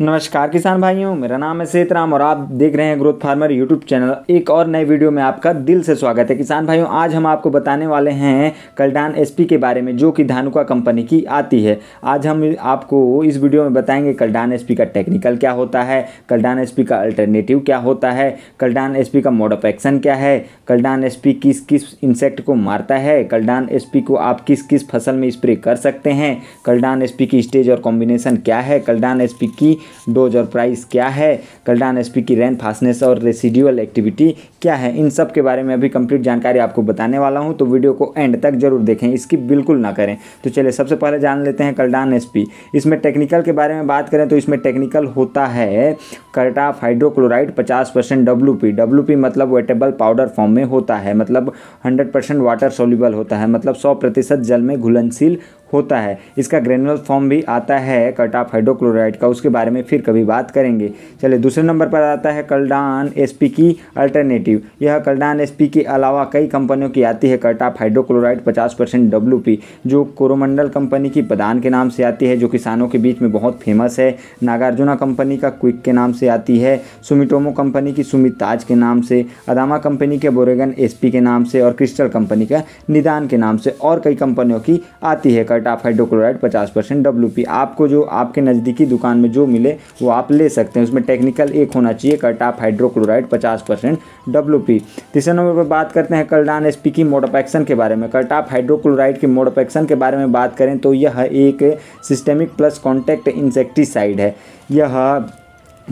नमस्कार किसान भाइयों मेरा नाम है सेतराम और आप देख रहे हैं ग्रोथ फार्मर यूट्यूब चैनल एक और नए वीडियो में आपका दिल से स्वागत है किसान भाइयों आज हम आपको बताने वाले हैं कल्डान एसपी के बारे में जो कि धानुका कंपनी की आती है आज हम आपको इस वीडियो में बताएंगे कल्डान एस का टेक्निकल क्या होता है कल्डान एस का अल्टरनेटिव क्या होता है कल्डान एस का मोड ऑफ एक्शन क्या है कल्डान एस किस किस इंसेक्ट को मारता है कल्डान एस को आप किस किस फसल में स्प्रे कर सकते हैं कल्डान एस की स्टेज और कॉम्बिनेशन क्या है कल्डान एस की डोज और प्राइस क्या है कल्डान एसपी की रैन फास्टनेस और रेसिड्यूअल एक्टिविटी क्या है इन सब के बारे में अभी कंप्लीट जानकारी आपको बताने वाला हूँ तो वीडियो को एंड तक जरूर देखें इसकी बिल्कुल ना करें तो चलिए सबसे पहले जान लेते हैं कल्डान एस इसमें टेक्निकल के बारे में बात करें तो इसमें टेक्निकल होता है कर्टाफ हाइड्रोक्लोराइड पचास percent W P W P मतलब वेटेबल पाउडर फॉर्म में होता है मतलब हंड्रेड परसेंट वाटर सोल्यूबल होता है मतलब सौ प्रतिशत जल में घुलनशील होता है इसका ग्रेनुलर फॉर्म भी आता है कट ऑफ हाइड्रोक्लोराइड का उसके बारे में फिर कभी बात करेंगे चलिए दूसरे नंबर पर आता है कल्डान एसपी की अल्टरनेटिव यह कल्डान एसपी के अलावा कई कंपनियों की आती है कट ऑफ हाइड्रोक्लोराइड पचास परसेंट डब्ल्यू जो कोरोमंडल कंपनी की प्रदान के नाम से आती है जो किसानों के बीच में बहुत फेमस है नागार्जुना कंपनी का क्विक के नाम से आती है सुमिटोमो कंपनी की सुमित ताज के नाम से अदामा कंपनी के बोरेगन एस के नाम से और क्रिस्टल कंपनी का निदान के नाम से और कई कंपनियों की आती है बट आप हाइड्रोक्लोराइड पचास परसेंट डब्ल्यू पी आपको जो आपके नज़दीकी दुकान में जो मिले वो आप ले सकते हैं उसमें टेक्निकल एक होना चाहिए कट ऑफ हाइड्रोक्लोराइड पचास परसेंट डब्ल्यू पी तीसरे नंबर पर बात करते हैं कल्डान एस पी की मोडोपैक्सन के बारे में कट ऑफ हाइड्रोक्लोराइड के मोडोपैक्सन के बारे में बात करें तो यह एक सिस्टेमिक प्लस कॉन्टैक्ट इंसेक्टिसाइड है यह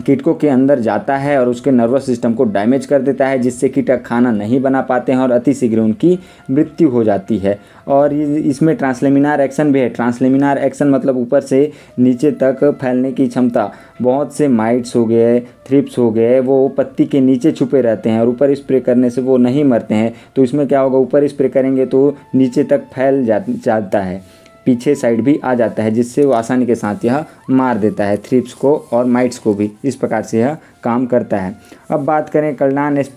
कीटकों के अंदर जाता है और उसके नर्वस सिस्टम को डैमेज कर देता है जिससे कीटक खाना नहीं बना पाते हैं और अतिशीघ्र उनकी मृत्यु हो जाती है और इसमें ट्रांसलेमिनार एक्शन भी है ट्रांसलेमिनार एक्शन मतलब ऊपर से नीचे तक फैलने की क्षमता बहुत से माइट्स हो गए थ्रिप्स हो गए वो पत्ती के नीचे छुपे रहते हैं और ऊपर स्प्रे करने से वो नहीं मरते हैं तो इसमें क्या होगा ऊपर स्प्रे करेंगे तो नीचे तक फैल जा जाता है पीछे साइड भी आ जाता है जिससे वो आसानी के साथ यह मार देता है थ्रिप्स को और माइट्स को भी इस प्रकार से यह काम करता है अब बात करें कल्डान एस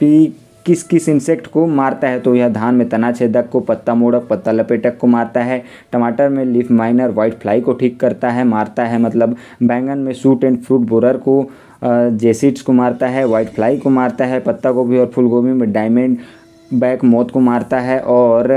किस किस इंसेक्ट को मारता है तो यह धान में तना छेदक को पत्ता मोड़क पत्ता लपेटक को मारता है टमाटर में लीफ माइनर वाइट फ्लाई को ठीक करता है मारता है मतलब बैंगन में सूट एंड फ्रूट बोरर को जेसिड्स को मारता है वाइट फ्लाई को मारता है पत्ता गोभी और फूल गोभी में डायमंड बैक मौत को मारता है और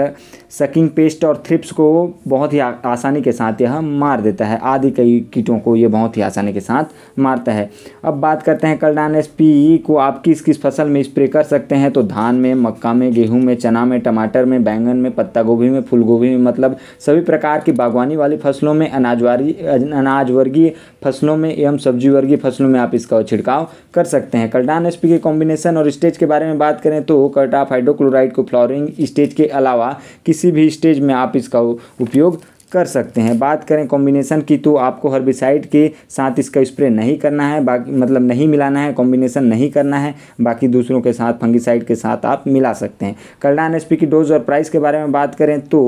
सकिंग पेस्ट और थ्रिप्स को बहुत ही आसानी के साथ यह मार देता है आदि कई कीटों को ये बहुत ही आसानी के साथ मारता है अब बात करते हैं कल्डान एस पी को आप किस किस फसल में स्प्रे कर सकते हैं तो धान में मक्का में गेहूँ में चना में टमाटर में बैंगन में पत्ता गोभी में फूल गोभी में मतलब सभी प्रकार की बागवानी वाली फसलों में अनाजवारी अनाज वर्गीय फसलों में एवं सब्जी वर्गीय फसलों में आप इसका छिड़काव कर सकते हैं कल्डान एस के कॉम्बिनेशन और स्टेज के बारे में बात करें तो कर्टाफ हाइड्रोक्लोराइड को फ्लोरिंग स्टेज के अलावा किसी किसी भी स्टेज में आप इसका उपयोग कर सकते हैं बात करें कॉम्बिनेशन की तो आपको हर्बिसाइड के साथ इसका स्प्रे नहीं करना है बाकी मतलब नहीं मिलाना है कॉम्बिनेशन नहीं करना है बाकी दूसरों के साथ फंगिसाइड के साथ आप मिला सकते हैं कल्डान एस की डोज और प्राइस के बारे में बात करें तो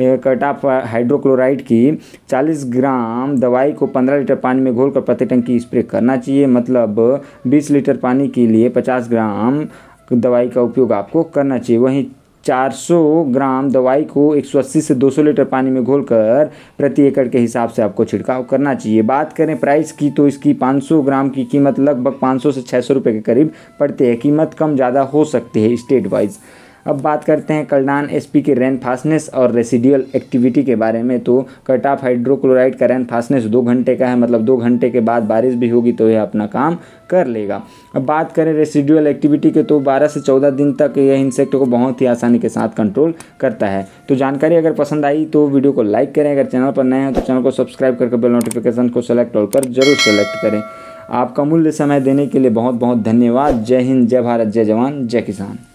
कट ऑफ हाइड्रोक्लोराइड की 40 ग्राम दवाई को 15 लीटर पानी में घोलकर प्रति टंकी स्प्रे करना चाहिए मतलब बीस लीटर पानी के लिए पचास ग्राम दवाई का उपयोग आपको करना चाहिए वहीं 400 ग्राम दवाई को एक से 200 लीटर पानी में घोलकर प्रति एकड़ के हिसाब से आपको छिड़काव करना चाहिए बात करें प्राइस की तो इसकी 500 ग्राम की कीमत लगभग 500 से 600 रुपए के करीब पड़ती है कीमत कम ज़्यादा हो सकती है स्टेट वाइज अब बात करते हैं कल्डान एसपी की रेन फास्टनेस और रेसिडियल एक्टिविटी के बारे में तो कट ऑफ हाइड्रोक्लोराइड का रैन फास्टनेस दो घंटे का है मतलब दो घंटे के बाद बारिश भी होगी तो यह अपना काम कर लेगा अब बात करें रेसिडुअल एक्टिविटी के तो 12 से 14 दिन तक यह इंसेक्ट को बहुत ही आसानी के साथ कंट्रोल करता है तो जानकारी अगर पसंद आई तो वीडियो को लाइक करें अगर चैनल पर नए हैं तो चैनल को सब्सक्राइब करके बेल नोटिफिकेशन को सेलेक्ट और कर जरूर सेलेक्ट करें आपका मूल्य समय देने के लिए बहुत बहुत धन्यवाद जय हिंद जय भारत जय जवान जय किसान